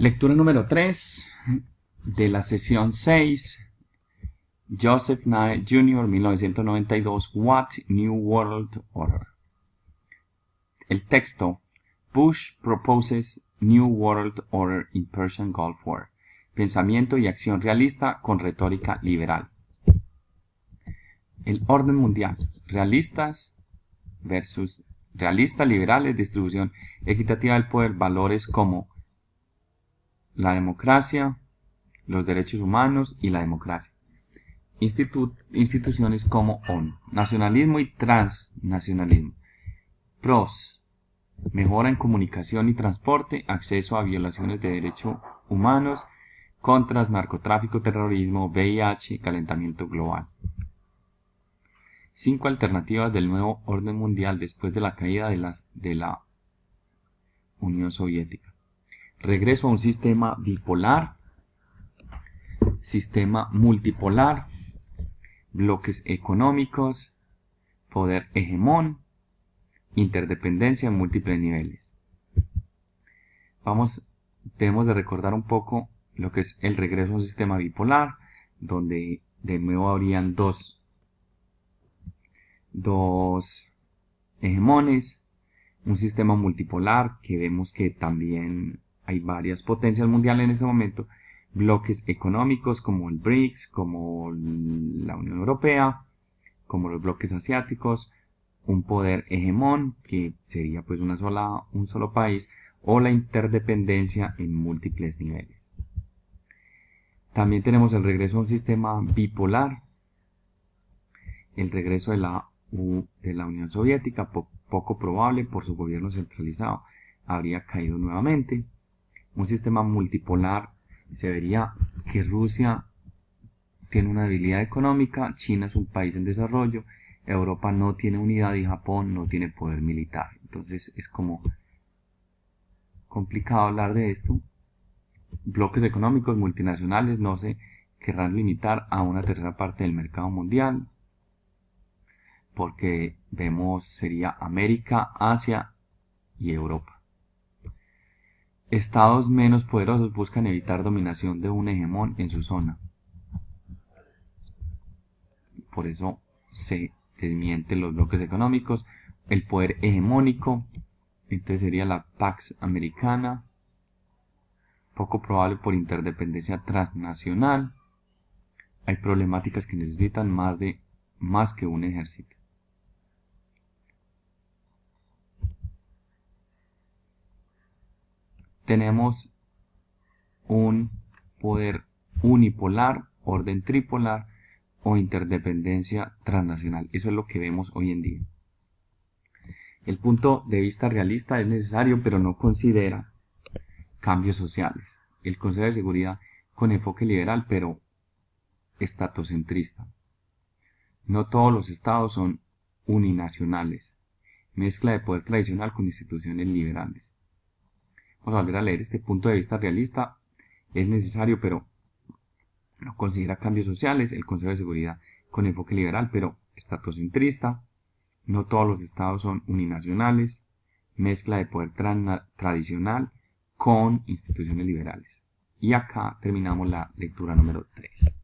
Lectura número 3 de la sesión 6. Joseph Nye Jr., 1992, What New World Order. El texto, Bush proposes New World Order in Persian Gulf War, pensamiento y acción realista con retórica liberal. El orden mundial, realistas versus realistas liberales, distribución equitativa del poder, valores como la democracia, los derechos humanos y la democracia. instituciones como ONU, nacionalismo y transnacionalismo. Pros. Mejora en comunicación y transporte, acceso a violaciones de derechos humanos, contras, narcotráfico, terrorismo, VIH, calentamiento global. Cinco alternativas del nuevo orden mundial después de la caída de la Unión Soviética regreso a un sistema bipolar, sistema multipolar, bloques económicos, poder hegemón, interdependencia en múltiples niveles. Vamos, tenemos de recordar un poco lo que es el regreso a un sistema bipolar, donde de nuevo habrían dos hegemones, un sistema multipolar que vemos que también hay varias potencias mundiales en este momento, bloques económicos como el BRICS, como la Unión Europea, como los bloques asiáticos, un poder hegemón que sería pues una sola, un solo país o la interdependencia en múltiples niveles. También tenemos el regreso a un sistema bipolar, el regreso de la, de la Unión Soviética, poco probable por su gobierno centralizado, habría caído nuevamente un sistema multipolar, se vería que Rusia tiene una debilidad económica, China es un país en desarrollo, Europa no tiene unidad y Japón no tiene poder militar. Entonces es como complicado hablar de esto. Bloques económicos multinacionales no se querrán limitar a una tercera parte del mercado mundial, porque vemos sería América, Asia y Europa. Estados menos poderosos buscan evitar dominación de un hegemón en su zona. Por eso se desmienten los bloques económicos, el poder hegemónico, entonces sería la Pax Americana, poco probable por interdependencia transnacional. Hay problemáticas que necesitan más, de, más que un ejército. tenemos un poder unipolar, orden tripolar o interdependencia transnacional. Eso es lo que vemos hoy en día. El punto de vista realista es necesario, pero no considera cambios sociales. El Consejo de Seguridad con enfoque liberal, pero estatocentrista. No todos los estados son uninacionales. Mezcla de poder tradicional con instituciones liberales. Vamos a volver a leer este punto de vista realista. Es necesario, pero no considera cambios sociales. El Consejo de Seguridad con enfoque liberal, pero estatocentrista, No todos los estados son uninacionales. Mezcla de poder tradicional con instituciones liberales. Y acá terminamos la lectura número 3.